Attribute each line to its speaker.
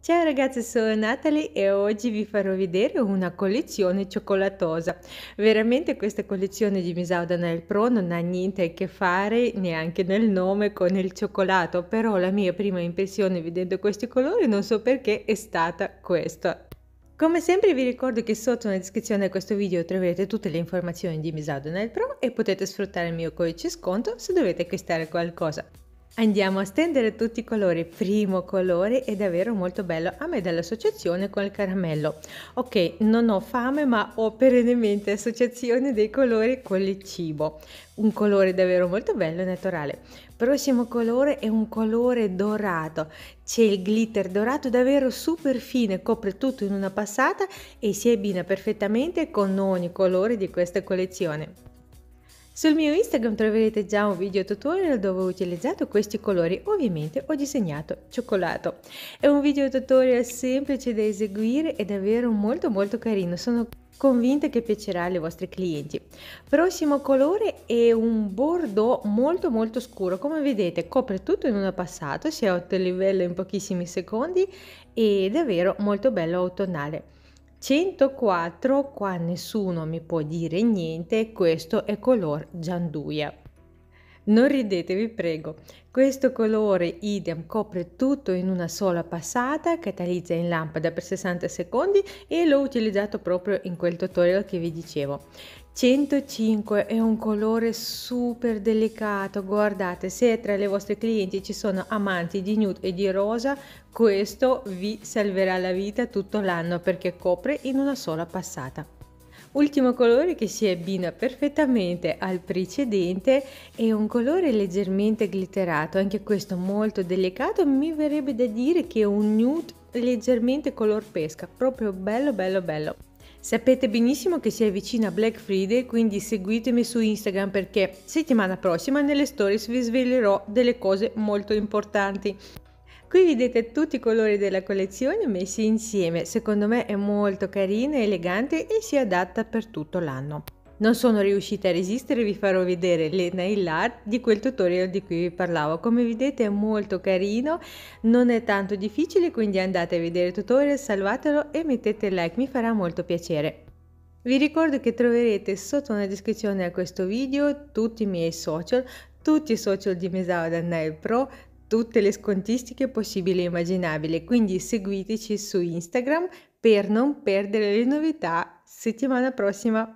Speaker 1: Ciao ragazzi, sono Natalie e oggi vi farò vedere una collezione cioccolatosa. Veramente questa collezione di Misauda Nail Pro non ha niente a che fare neanche nel nome con il cioccolato, però la mia prima impressione vedendo questi colori non so perché è stata questa. Come sempre vi ricordo che sotto nella descrizione di questo video troverete tutte le informazioni di Misauda Nail Pro e potete sfruttare il mio codice sconto se dovete acquistare qualcosa. Andiamo a stendere tutti i colori, primo colore è davvero molto bello, a me dall'associazione con il caramello. Ok, non ho fame ma ho perennemente associazione dei colori con il cibo. Un colore davvero molto bello e naturale. Prossimo colore è un colore dorato, c'è il glitter dorato davvero super fine, copre tutto in una passata e si abbina perfettamente con ogni colore di questa collezione. Sul mio Instagram troverete già un video tutorial dove ho utilizzato questi colori, ovviamente ho disegnato cioccolato. È un video tutorial semplice da eseguire e davvero molto molto carino, sono convinta che piacerà ai vostri clienti. Prossimo colore è un bordeaux molto molto scuro, come vedete copre tutto in una passata, si è a otto livello in pochissimi secondi e davvero molto bello autunnale. 104 qua nessuno mi può dire niente, questo è color gianduia. Non ridete, vi prego. Questo colore idem copre tutto in una sola passata, catalizza in lampada per 60 secondi e l'ho utilizzato proprio in quel tutorial che vi dicevo. 105 è un colore super delicato, guardate, se tra le vostre clienti ci sono amanti di nude e di rosa, questo vi salverà la vita tutto l'anno perché copre in una sola passata. Ultimo colore che si abbina perfettamente al precedente è un colore leggermente glitterato, anche questo molto delicato, mi verrebbe da dire che è un nude leggermente color pesca, proprio bello bello bello. Sapete benissimo che si avvicina Black Friday, quindi seguitemi su Instagram perché settimana prossima nelle stories vi svelerò delle cose molto importanti. Qui vedete tutti i colori della collezione messi insieme, secondo me è molto carina, elegante e si adatta per tutto l'anno. Non sono riuscita a resistere, vi farò vedere le nail art di quel tutorial di cui vi parlavo. Come vedete è molto carino, non è tanto difficile, quindi andate a vedere il tutorial, salvatelo e mettete like, mi farà molto piacere. Vi ricordo che troverete sotto nella descrizione a questo video tutti i miei social, tutti i social di Mesao Dannail Pro, tutte le scontistiche possibili e immaginabili, quindi seguiteci su Instagram per non perdere le novità settimana prossima.